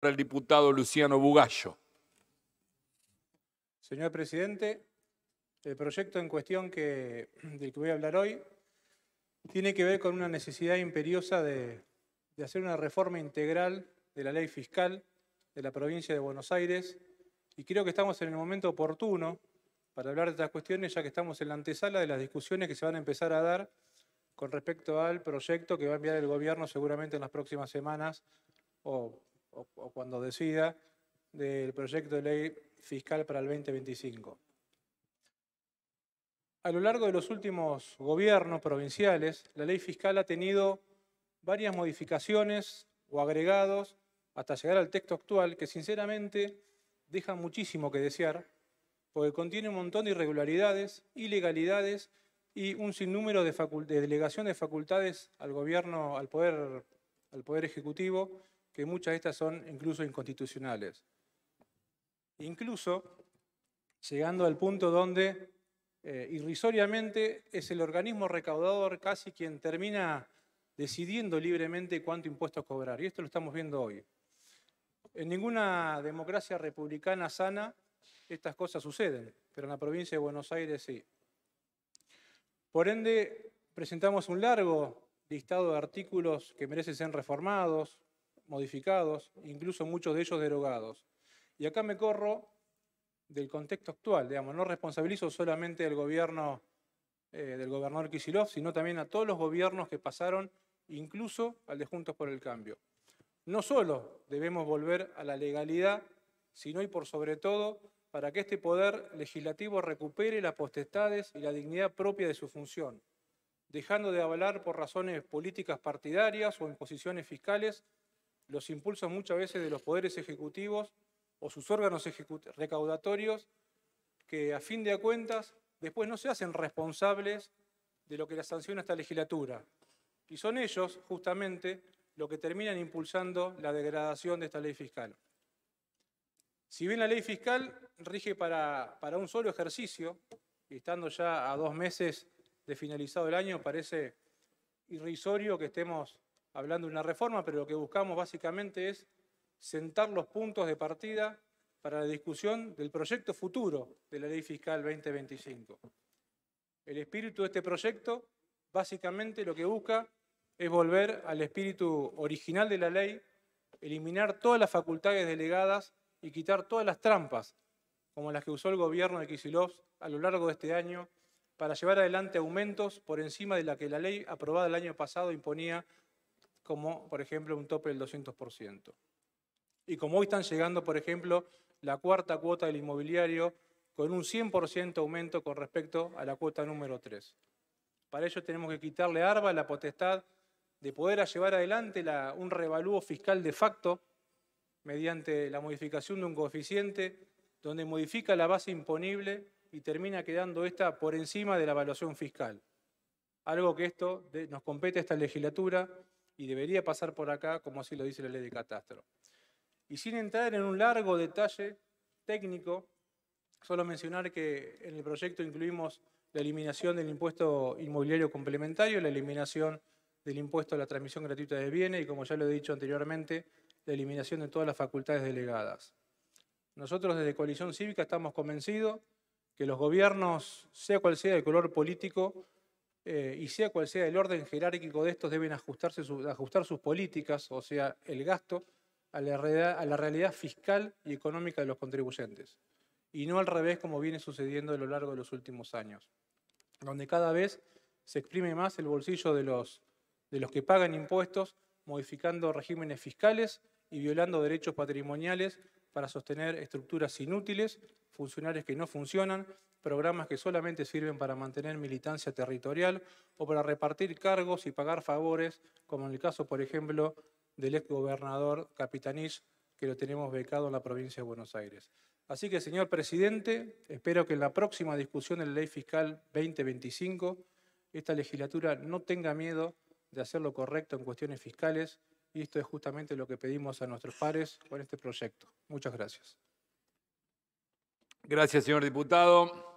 ...para el diputado Luciano Bugallo. Señor presidente, el proyecto en cuestión que, del que voy a hablar hoy tiene que ver con una necesidad imperiosa de, de hacer una reforma integral de la ley fiscal de la provincia de Buenos Aires y creo que estamos en el momento oportuno para hablar de estas cuestiones ya que estamos en la antesala de las discusiones que se van a empezar a dar con respecto al proyecto que va a enviar el gobierno seguramente en las próximas semanas o o, cuando decida del proyecto de ley fiscal para el 2025. A lo largo de los últimos gobiernos provinciales, la ley fiscal ha tenido varias modificaciones o agregados hasta llegar al texto actual que sinceramente deja muchísimo que desear porque contiene un montón de irregularidades, ilegalidades y un sinnúmero de, delegación de facultades al gobierno, al poder, al poder ejecutivo muchas de estas son incluso inconstitucionales. Incluso llegando al punto donde eh, irrisoriamente es el organismo recaudador casi quien termina decidiendo libremente cuánto impuesto cobrar. Y esto lo estamos viendo hoy. En ninguna democracia republicana sana estas cosas suceden, pero en la provincia de Buenos Aires sí. Por ende, presentamos un largo listado de artículos que merecen ser reformados, modificados, incluso muchos de ellos derogados. Y acá me corro del contexto actual, digamos, no responsabilizo solamente al gobierno eh, del gobernador Kisilov, sino también a todos los gobiernos que pasaron, incluso al de Juntos por el Cambio. No solo debemos volver a la legalidad, sino y por sobre todo para que este poder legislativo recupere las potestades y la dignidad propia de su función, dejando de avalar por razones políticas partidarias o imposiciones fiscales los impulsos muchas veces de los poderes ejecutivos o sus órganos recaudatorios que a fin de cuentas después no se hacen responsables de lo que la sanciona esta legislatura. Y son ellos justamente lo que terminan impulsando la degradación de esta ley fiscal. Si bien la ley fiscal rige para, para un solo ejercicio, y estando ya a dos meses de finalizado el año, parece irrisorio que estemos hablando de una reforma, pero lo que buscamos básicamente es sentar los puntos de partida para la discusión del proyecto futuro de la Ley Fiscal 2025. El espíritu de este proyecto básicamente lo que busca es volver al espíritu original de la ley, eliminar todas las facultades delegadas y quitar todas las trampas, como las que usó el gobierno de Kicillof a lo largo de este año, para llevar adelante aumentos por encima de la que la ley aprobada el año pasado imponía como por ejemplo un tope del 200%. Y como hoy están llegando, por ejemplo, la cuarta cuota del inmobiliario con un 100% aumento con respecto a la cuota número 3. Para ello tenemos que quitarle a ARBA la potestad de poder llevar adelante un revalúo fiscal de facto mediante la modificación de un coeficiente donde modifica la base imponible y termina quedando esta por encima de la evaluación fiscal. Algo que esto nos compete a esta legislatura y debería pasar por acá, como así lo dice la ley de catastro. Y sin entrar en un largo detalle técnico, solo mencionar que en el proyecto incluimos la eliminación del impuesto inmobiliario complementario, la eliminación del impuesto a la transmisión gratuita de bienes y, como ya lo he dicho anteriormente, la eliminación de todas las facultades delegadas. Nosotros desde Coalición Cívica estamos convencidos que los gobiernos, sea cual sea el color político, eh, y sea cual sea el orden jerárquico de estos, deben ajustar sus políticas, o sea, el gasto, a la, realidad, fiscal y económica de los contribuyentes, y no al revés como viene sucediendo a lo largo de los últimos años, donde cada vez se exprime más el bolsillo de los que pagan impuestos, modificando regímenes fiscales y violando derechos patrimoniales para sostener estructuras inútiles, funcionarios que no funcionan, programas que solamente sirven para mantener militancia territorial o para repartir cargos y pagar favores, como en el caso, por ejemplo, del exgobernador Capitanich, que lo tenemos becado en la provincia de Buenos Aires. Así que, señor presidente, espero que en la próxima discusión de la ley fiscal 2025, esta legislatura no tenga miedo de hacer lo correcto en cuestiones fiscales y esto es justamente lo que pedimos a nuestros pares con este proyecto. Muchas gracias. Gracias, señor diputado.